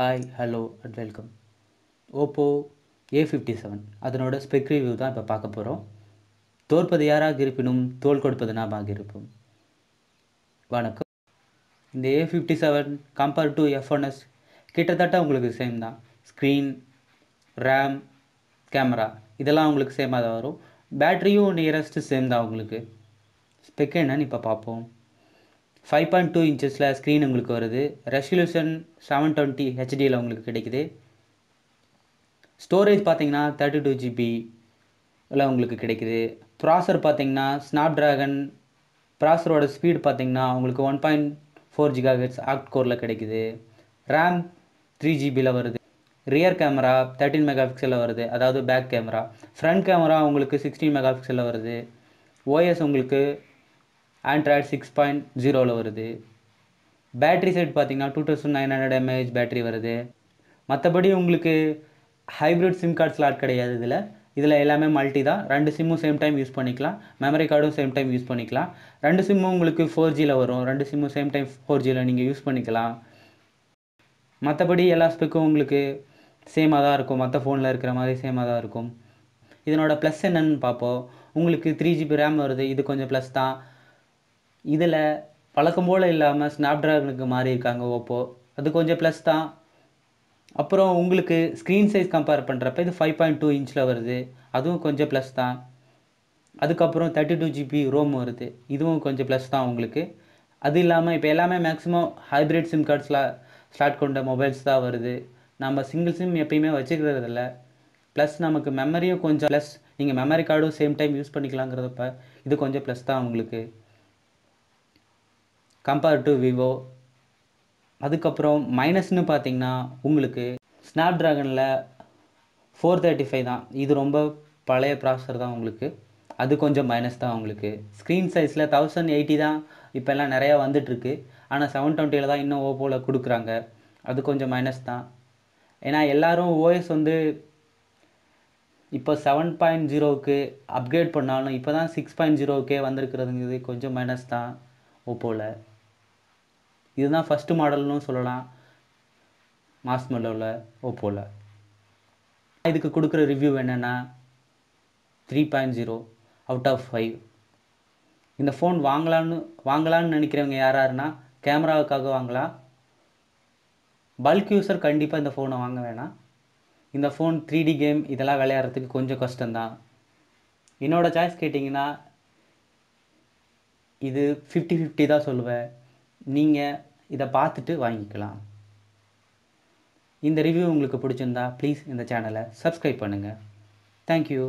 hi hello and welcome Oppo A fifty seven அதனோட spec review தான் இப்போ பார்க்க போகிறோம் தோற்பது யாராக இருப்பினும் தோல் கொடுப்பது நாம் இருப்போம் வணக்கம் இந்த A fifty seven compare to F one S கிட்டத்தட்ட உங்களுக்கு சேம் தான் ஸ்க்ரீன் ரேம் கேமரா இதெல்லாம் உங்களுக்கு சேமாக தான் வரும் பேட்டரியும் நியரஸ்ட்டு சேம் தான் உங்களுக்கு ஸ்பெக் என்னன்னு இப்போ பார்ப்போம் ஃபைவ் பாயிண்ட் டூ இன்ச்சஸில் ஸ்க்ரீன் உங்களுக்கு வருது ரெசல்யூஷன் செவன் டுவெண்ட்டி ஹெச்டியில் உங்களுக்கு கிடைக்குது ஸ்டோரேஜ் பார்த்தீங்கன்னா தேர்ட்டி டூ ஜிபி உங்களுக்கு கிடைக்குது ப்ராசர் பார்த்தீங்கன்னா ஸ்னாப் ட்ராகன் ப்ராசரோட ஸ்பீடு பார்த்தீங்கன்னா உங்களுக்கு one point four giga hertz octa கோரில் கிடைக்குது ரேம் த்ரீ ஜிபியில் வருது ரியர் கேமரா தேர்ட்டின் மெகா பிக்சலில் வருது அதாவது பேக் கேமரா ஃப்ரண்ட் கேமரா உங்களுக்கு சிக்ஸ்டீன் மெகா பிக்சலில் வருது ஓஎஸ் உங்களுக்கு ஆண்ட்ராய்ட் சிக்ஸ் பாயிண்ட் ஜீரோவில் வருது பேட்ரி சைட் பார்த்தீங்கன்னா two thousand nine hundred mAh battery வருது மற்றபடி உங்களுக்கு ஹைப்ரிட் சிம் கார்ட் ஸ்லாட் கிடையாது இதில் இதில் எல்லாமே மல்டி தான் ரெண்டு சிம்மும் சேம் டைம் யூஸ் பண்ணிக்கலாம் மெமரி கார்டும் சேம் டைம் யூஸ் பண்ணிக்கலாம் ரெண்டு சிம்மும் உங்களுக்கு ஃபோர் ஜியில் வரும் ரெண்டு சிம்மும் சேம் டைம் ஃபோர் ஜியில் நீங்கள் யூஸ் பண்ணிக்கலாம் மற்றபடி எல்லா ஸ்பெக்கும் உங்களுக்கு சேமாக தான் இருக்கும் மற்ற ஃபோனில் இருக்கிற மாதிரி சேமாக தான் இருக்கும் இதனோட ப்ளஸ் என்னென்னு பார்ப்போம் உங்களுக்கு த்ரீ ஜிபி ரேம் வருது இது கொஞ்சம் ப்ளஸ் தான் இதில் பழக்கம் போல் இல்லாமல் ஸ்னாப்ட்ராகனுக்கு ட்ராகனுக்கு மாறியிருக்காங்க ஓப்போ அது கொஞ்சம் ப்ளஸ் தான் அப்புறம் உங்களுக்கு ஸ்க்ரீன் சைஸ் கம்பேர் பண்ணுறப்ப இது ஃபைவ் பாயிண்ட் டூ இன்ச்சில் வருது அதுவும் கொஞ்சம் ப்ளஸ் தான் அதுக்கப்புறம் தேர்ட்டி டூ ஜிபி ரோம் வருது இதுவும் கொஞ்சம் ப்ளஸ் தான் உங்களுக்கு அது இல்லாமல் இப்போ எல்லாமே மேக்ஸிமம் ஹைப்ரிட் சிம் கார்ட்ஸில் ஸ்டார்ட் கொண்ட மொபைல்ஸ் தான் வருது நம்ம சிங்கிள் சிம் எப்பயுமே வச்சுக்கிறது இல்லை ப்ளஸ் நமக்கு மெமரியும் கொஞ்சம் ப்ளஸ் நீங்கள் மெமரி கார்டும் சேம் டைம் யூஸ் பண்ணிக்கலாங்கிறதப்ப இது கொஞ்சம் ப்ளஸ் தான் உங்களுக்கு கம்பேர் டு விவோ அதுக்கப்புறம் மைனஸ்னு பார்த்தீங்கன்னா உங்களுக்கு ஸ்னாப் ட்ராகனில் ஃபோர் தேர்ட்டி ஃபைவ் தான் இது ரொம்ப பழைய ப்ராசஸர் தான் உங்களுக்கு அது கொஞ்சம் மைனஸ் தான் உங்களுக்கு ஸ்க்ரீன் சைஸில் தௌசண்ட் எயிட்டி தான் இப்போல்லாம் நிறையா வந்துட்டுருக்கு ஆனால் செவன் டுவெண்ட்டியில் தான் இன்னும் ஓப்போவில் கொடுக்குறாங்க அது கொஞ்சம் மைனஸ் தான் ஏன்னா எல்லோரும் ஓஎஸ் வந்து இப்போ செவன் பாயிண்ட் ஜீரோவுக்கு அப்கிரேட் பண்ணாலும் இப்போ தான் சிக்ஸ் பாயிண்ட் ஜீரோவுக்கே வந்திருக்கிறதுங்கிறது கொஞ்சம் மைனஸ் தான் ஓப்போவில் இதுதான் ஃபஸ்ட்டு மாடல்னு சொல்லலாம் மாஸ் மெல்லோவில் ஓப்போவில் இதுக்கு கொடுக்குற ரிவ்யூ என்னென்னா three point zero out of five இந்த ஃபோன் வாங்கலான்னு வாங்கலான்னு நினைக்கிறவங்க யாராருன்னா கேமராவுக்காக வாங்கலாம் பல்க் யூஸர் கண்டிப்பாக இந்த ஃபோனை வாங்க வேணாம் இந்த ஃபோன் த்ரீ டி கேம் இதெல்லாம் விளையாடுறதுக்கு கொஞ்சம் கஷ்டம்தான் என்னோடய சாய்ஸ் கேட்டிங்கன்னா இது ஃபிஃப்டி ஃபிஃப்டி தான் சொல்லுவேன் நீங்கள் இதை பார்த்துட்டு வாங்கிக்கலாம் இந்த ரிவ்யூ உங்களுக்கு பிடிச்சிருந்தா ப்ளீஸ் இந்த சேனலை சப்ஸ்கிரைப் பண்ணுங்கள் தேங்க்யூ